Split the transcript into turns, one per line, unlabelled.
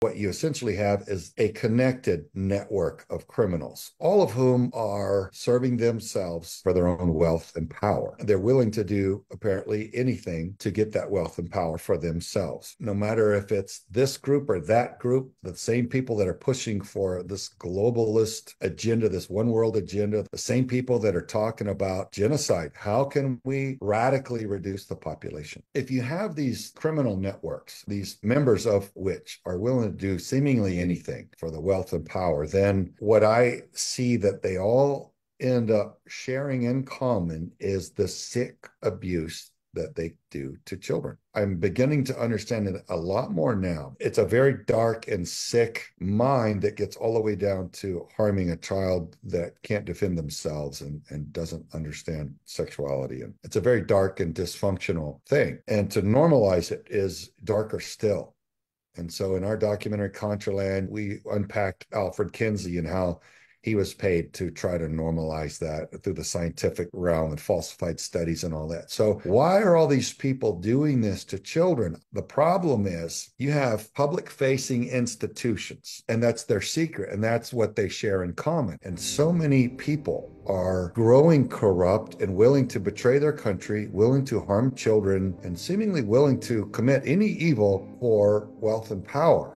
what you essentially have is a connected network of criminals, all of whom are serving themselves for their own wealth and power. They're willing to do apparently anything to get that wealth and power for themselves, no matter if it's this group or that group, the same people that are pushing for this globalist agenda, this one world agenda, the same people that are talking about genocide. How can we radically reduce the population? If you have these criminal networks, these members of which are willing do seemingly anything for the wealth and power, then what I see that they all end up sharing in common is the sick abuse that they do to children. I'm beginning to understand it a lot more now. It's a very dark and sick mind that gets all the way down to harming a child that can't defend themselves and, and doesn't understand sexuality. And it's a very dark and dysfunctional thing. And to normalize it is darker still. And so in our documentary Contraland, we unpacked Alfred Kinsey and how he was paid to try to normalize that through the scientific realm and falsified studies and all that. So, why are all these people doing this to children? The problem is you have public facing institutions, and that's their secret, and that's what they share in common. And so many people are growing corrupt and willing to betray their country, willing to harm children, and seemingly willing to commit any evil for wealth and power.